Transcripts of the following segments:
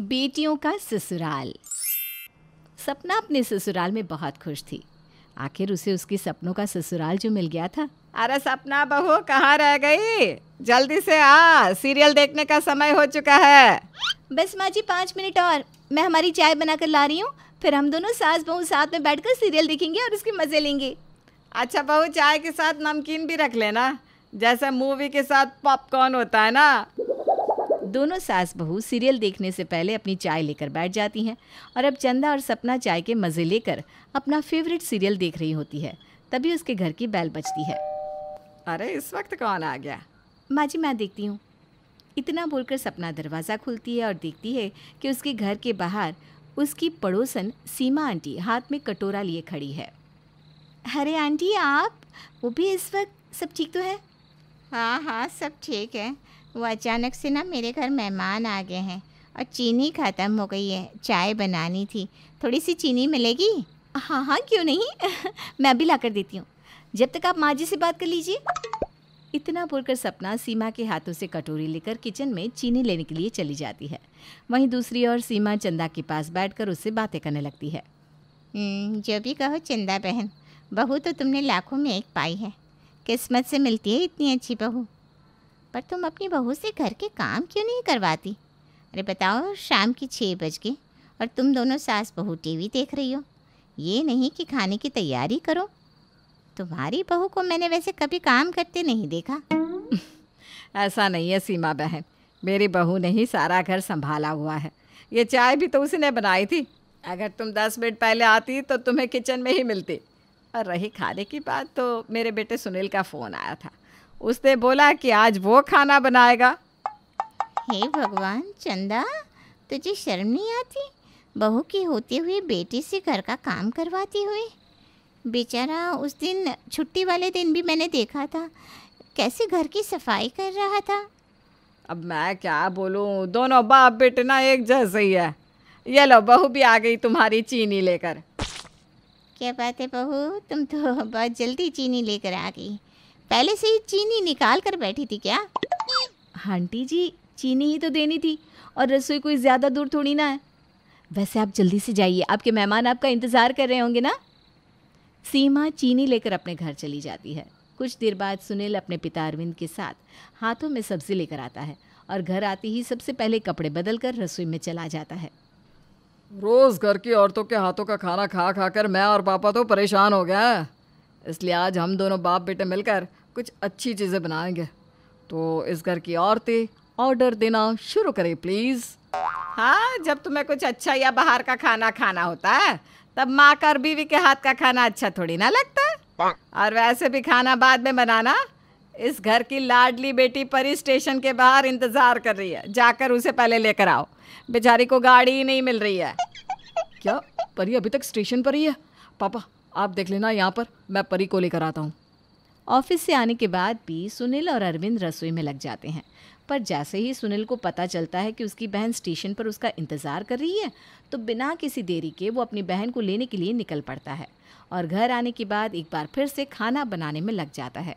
बेटियों का ससुराल सपना अपने ससुराल में बहुत खुश थी आखिर उसे उसके सपनों का ससुराल जो मिल गया था अरे सपना बहू कहाँ रह गई जल्दी से आ सीरियल देखने का समय हो चुका है बस माँ जी पाँच मिनट और मैं हमारी चाय बनाकर ला रही हूँ फिर हम दोनों सास बहू साथ में बैठकर सीरियल देखेंगे और उसके मज़े लेंगे अच्छा बहू चाय के साथ नमकीन भी रख लेना जैसा मूवी के साथ पॉपकॉर्न होता है ना दोनों सास बहू सीरियल देखने से पहले अपनी चाय लेकर बैठ जाती हैं और अब चंदा और सपना चाय के मज़े लेकर अपना फेवरेट सीरियल देख रही होती है तभी उसके घर की बैल बजती है अरे इस वक्त कौन आ गया माँ जी मैं देखती हूँ इतना बोलकर सपना दरवाज़ा खुलती है और देखती है कि उसके घर के बाहर उसकी पड़ोसन सीमा आंटी हाथ में कटोरा लिए खड़ी है अरे आंटी आप वो भी इस वक्त सब ठीक तो है हाँ हाँ सब ठीक है वो अचानक से ना मेरे घर मेहमान आ गए हैं और चीनी ख़त्म हो गई है चाय बनानी थी थोड़ी सी चीनी मिलेगी हाँ हाँ क्यों नहीं मैं अभी ला कर देती हूँ जब तक आप माँ जी से बात कर लीजिए इतना बोलकर सपना सीमा के हाथों से कटोरी लेकर किचन में चीनी लेने के लिए चली जाती है वहीं दूसरी ओर सीमा चंदा के पास बैठकर उससे बातें करने लगती है हम्म, जो भी कहो चंदा बहन बहू तो तुमने लाखों में एक पाई है किस्मत से मिलती है इतनी अच्छी बहू पर तुम अपनी बहू से घर के काम क्यों नहीं करवाती अरे बताओ शाम की छः बज गए और तुम दोनों सास बहू टीवी देख रही हो ये नहीं कि खाने की तैयारी करो तुम्हारी बहू को मैंने वैसे कभी काम करते नहीं देखा ऐसा नहीं है सीमा बहन मेरी बहू ने ही सारा घर संभाला हुआ है ये चाय भी तो उसने बनाई थी अगर तुम दस मिनट पहले आती तो तुम्हें किचन में ही मिलती और रही खाने की बात तो मेरे बेटे सुनील का फ़ोन आया था उसने बोला कि आज वो खाना बनाएगा हे भगवान चंदा तुझे शर्म नहीं आती बहू की होते हुए बेटी से घर का काम करवाते हुए बेचारा उस दिन छुट्टी वाले दिन भी मैंने देखा था कैसे घर की सफाई कर रहा था अब मैं क्या बोलूँ दोनों बाप बेटे ना एक जैसे ही है ये लो बहू भी आ गई तुम्हारी चीनी लेकर क्या बात है बहू तुम तो बहुत जल्दी चीनी लेकर आ गई पहले से ही चीनी निकाल कर बैठी थी क्या आंटी जी चीनी ही तो देनी थी और रसोई कोई ज़्यादा दूर थोड़ी ना है वैसे आप जल्दी से जाइए आपके मेहमान आपका इंतज़ार कर रहे होंगे ना सीमा चीनी लेकर अपने घर चली जाती है कुछ देर बाद सुनील अपने पिता अरविंद के साथ हाथों में सब्जी लेकर आता है और घर आते ही सबसे पहले कपड़े बदल कर रसोई में चला जाता है रोज घर की औरतों के हाथों का खाना खा खा कर मैं और पापा तो परेशान हो गया इसलिए आज हम दोनों बाप बेटे मिलकर कुछ अच्छी चीज़ें बनाएंगे तो इस घर की औरतें ऑर्डर देना शुरू करें प्लीज़ हाँ जब तुम्हें कुछ अच्छा या बाहर का खाना खाना होता है तब माँ का और बीवी के हाथ का खाना अच्छा थोड़ी ना लगता है और वैसे भी खाना बाद में बनाना इस घर की लाडली बेटी परी स्टेशन के बाहर इंतजार कर रही है जाकर उसे पहले लेकर आओ बेचारी को गाड़ी ही नहीं मिल रही है क्या परी अभी तक स्टेशन पर ही है पापा आप देख लेना यहाँ पर मैं परी को लेकर आता हूँ ऑफिस से आने के बाद भी सुनील और अरविंद रसोई में लग जाते हैं पर जैसे ही सुनील को पता चलता है कि उसकी बहन स्टेशन पर उसका इंतज़ार कर रही है तो बिना किसी देरी के वो अपनी बहन को लेने के लिए निकल पड़ता है और घर आने के बाद एक बार फिर से खाना बनाने में लग जाता है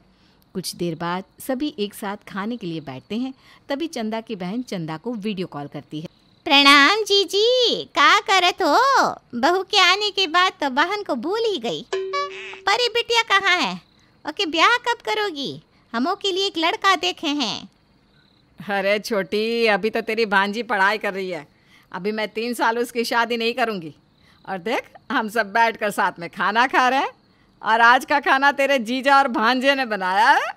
कुछ देर बाद सभी एक साथ खाने के लिए बैठते हैं तभी चंदा की बहन चंदा को वीडियो कॉल करती है प्रणाम जी जी का करत हो बहू के आने के बाद तो बहन को भूल ही गई परी बिटिया कहाँ है ओके ब्याह कब करोगी हमों के लिए एक लड़का देखे हैं अरे छोटी अभी तो तेरी भांजी पढ़ाई कर रही है अभी मैं तीन साल उसकी शादी नहीं करूँगी और देख हम सब बैठ कर साथ में खाना खा रहे हैं और आज का खाना तेरे जीजा और भांजे ने बनाया है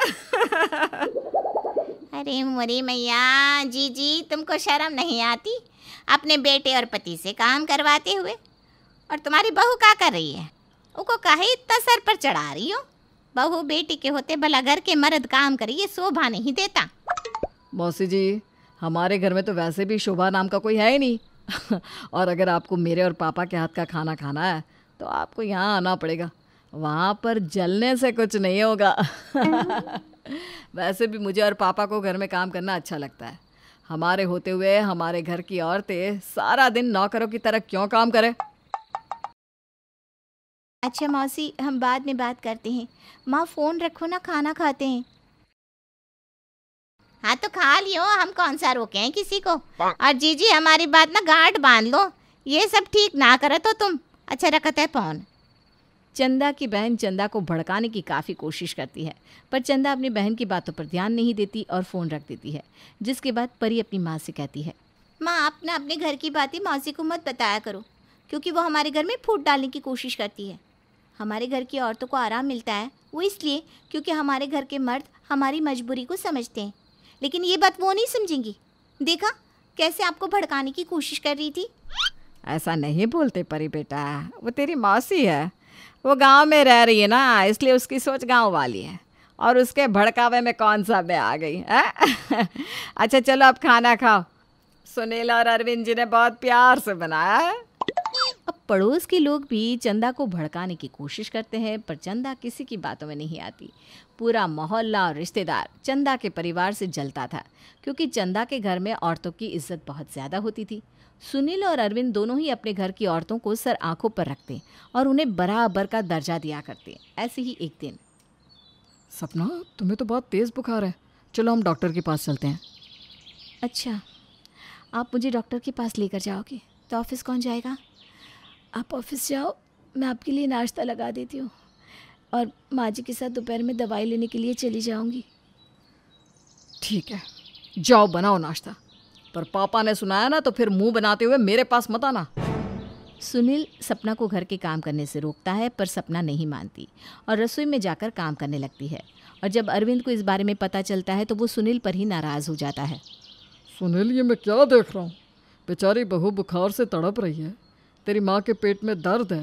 अरे मोरी मैया जी जी तुमको शर्म नहीं आती अपने बेटे और पति से काम करवाते हुए और तुम्हारी बहू क्या कर रही है उको कहे इतना सर पर चढ़ा रही हो बहू बेटी के होते भला घर के मर्द काम करिए शोभा नहीं देता मौसी जी हमारे घर में तो वैसे भी शोभा नाम का कोई है ही नहीं और अगर आपको मेरे और पापा के हाथ का खाना खाना है तो आपको यहाँ आना पड़ेगा वहाँ पर जलने से कुछ नहीं होगा वैसे भी मुझे और पापा को घर में काम करना अच्छा लगता है हमारे होते हुए हमारे घर की औरतें सारा दिन नौकरों की तरह क्यों काम करें अच्छा मौसी हम बाद में बात करते हैं माँ फ़ोन रखो ना खाना खाते हैं हाँ तो खा लियो हम कौन सा रोके हैं किसी को और जीजी हमारी बात ना गांठ बांध लो ये सब ठीक ना करे तो तुम अच्छा रखते है फोन चंदा की बहन चंदा को भड़काने की काफ़ी कोशिश करती है पर चंदा अपनी बहन की बातों पर ध्यान नहीं देती और फ़ोन रख देती है जिसके बाद परी अपनी माँ से कहती है माँ आप ना अपने घर की बातें मौसी को मत बताया करो क्योंकि वो हमारे घर में फूट डालने की कोशिश करती है हमारे घर की औरतों को आराम मिलता है वो इसलिए क्योंकि हमारे घर के मर्द हमारी मजबूरी को समझते हैं लेकिन ये बात वो नहीं समझेंगी देखा कैसे आपको भड़काने की कोशिश कर रही थी ऐसा नहीं बोलते परी बेटा वो तेरी मौसी है वो गांव में रह रही है ना इसलिए उसकी सोच गांव वाली है और उसके भड़कावे में कौन सा मैं आ गई है अच्छा चलो अब खाना खाओ सुनील और अरविंद जी ने बहुत प्यार से बनाया है अब पड़ोस के लोग भी चंदा को भड़काने की कोशिश करते हैं पर चंदा किसी की बातों में नहीं आती पूरा मोहल्ला और रिश्तेदार चंदा के परिवार से जलता था क्योंकि चंदा के घर में औरतों की इज्जत बहुत ज़्यादा होती थी सुनील और अरविंद दोनों ही अपने घर की औरतों को सर आंखों पर रखते और उन्हें बराबर का दर्जा दिया करते ऐसे ही एक दिन सपना तुम्हें तो बहुत तेज़ बुखार है चलो हम डॉक्टर के पास चलते हैं अच्छा आप मुझे डॉक्टर के पास लेकर जाओगे तो ऑफिस कौन जाएगा आप ऑफिस जाओ मैं आपके लिए नाश्ता लगा देती हूँ और माँ जी के साथ दोपहर में दवाई लेने के लिए चली जाऊँगी ठीक है जाओ बनाओ नाश्ता पर पापा ने सुनाया ना तो फिर मुंह बनाते हुए मेरे पास मत आना सुनील सपना को घर के काम करने से रोकता है पर सपना नहीं मानती और रसोई में जाकर काम करने लगती है और जब अरविंद को इस बारे में पता चलता है तो वो सुनील पर ही नाराज़ हो जाता है सुनील ये मैं क्या देख रहा हूँ बेचारी बहू बुखार से तड़प रही है तेरी माँ के पेट में दर्द है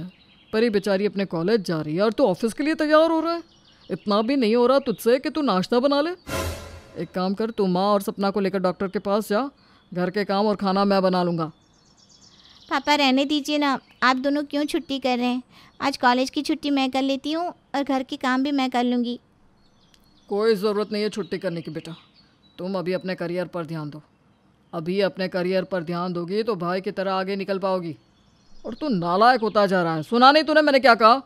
परी बेचारी अपने कॉलेज जा रही है और तू ऑफिस के लिए तैयार हो रहा है इतना भी नहीं हो रहा तुझसे कि तू नाश्ता बना ले एक काम कर तू माँ और सपना को लेकर डॉक्टर के पास जा घर के काम और खाना मैं बना लूँगा पापा रहने दीजिए ना आप दोनों क्यों छुट्टी कर रहे हैं आज कॉलेज की छुट्टी मैं कर लेती हूँ और घर के काम भी मैं कर लूँगी कोई ज़रूरत नहीं है छुट्टी करने की बेटा तुम अभी अपने करियर पर ध्यान दो अभी अपने करियर पर ध्यान दोगी तो भाई की तरह आगे निकल पाओगी और तू नालायक होता जा रहा है सुना नहीं तूने मैंने क्या कहा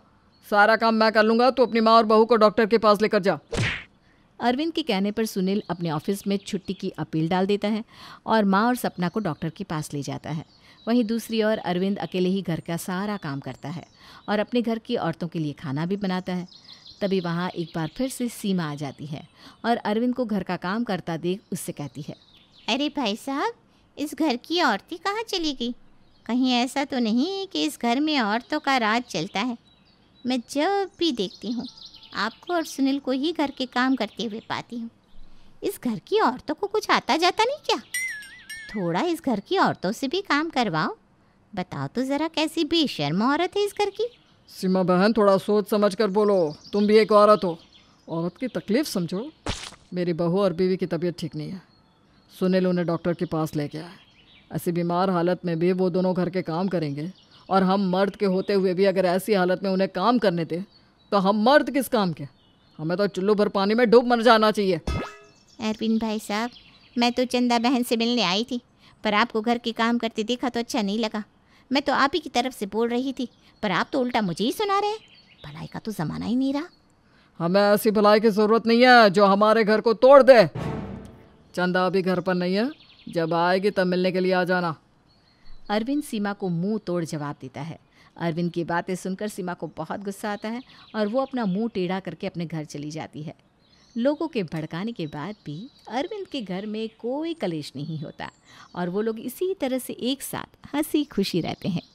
सारा काम मैं कर लूँगा तू अपनी माँ और बहू को डॉक्टर के पास लेकर जा अरविंद के कहने पर सुनील अपने ऑफिस में छुट्टी की अपील डाल देता है और माँ और सपना को डॉक्टर के पास ले जाता है वहीं दूसरी ओर अरविंद अकेले ही घर का सारा काम करता है और अपने घर की औरतों के लिए खाना भी बनाता है तभी वहाँ एक बार फिर से सीमा आ जाती है और अरविंद को घर का काम करता देख उससे कहती है अरे भाई साहब इस घर की औरतें कहाँ चली गई कहीं ऐसा तो नहीं कि इस घर में औरतों का राज चलता है मैं जब भी देखती हूँ आपको और सुनील को ही घर के काम करते हुए पाती हूँ इस घर की औरतों को कुछ आता जाता नहीं क्या थोड़ा इस घर की औरतों से भी काम करवाओ बताओ तो ज़रा कैसी बेशर्म औरत है इस घर की सीमा बहन थोड़ा सोच समझ कर बोलो तुम भी एक औरत हो औरत की तकलीफ समझो मेरी बहू और बीवी की तबीयत ठीक नहीं है सुनील उन्हें डॉक्टर के पास ले गया है ऐसी बीमार हालत में भी वो दोनों घर के काम करेंगे और हम मर्द के होते हुए भी अगर ऐसी हालत में उन्हें काम करने दें तो हम मर्द किस काम के हमें तो चुल्लू भर पानी में डूब मर जाना चाहिए अरविंद भाई साहब मैं तो चंदा बहन से मिलने आई थी पर आपको घर के काम करते देखा तो अच्छा नहीं लगा मैं तो आप ही की तरफ से बोल रही थी पर आप तो उल्टा मुझे ही सुना रहे भलाई का तो ज़माना ही नहीं रहा हमें ऐसी भलाई की ज़रूरत नहीं है जो हमारे घर को तोड़ दे चंदा अभी घर पर नहीं है जब आएगी तब मिलने के लिए आ जाना अरविंद सीमा को मुंह तोड़ जवाब देता है अरविंद की बातें सुनकर सीमा को बहुत गुस्सा आता है और वो अपना मुंह टेढ़ा करके अपने घर चली जाती है लोगों के भड़काने के बाद भी अरविंद के घर में कोई कलेश नहीं होता और वो लोग इसी तरह से एक साथ हंसी खुशी रहते हैं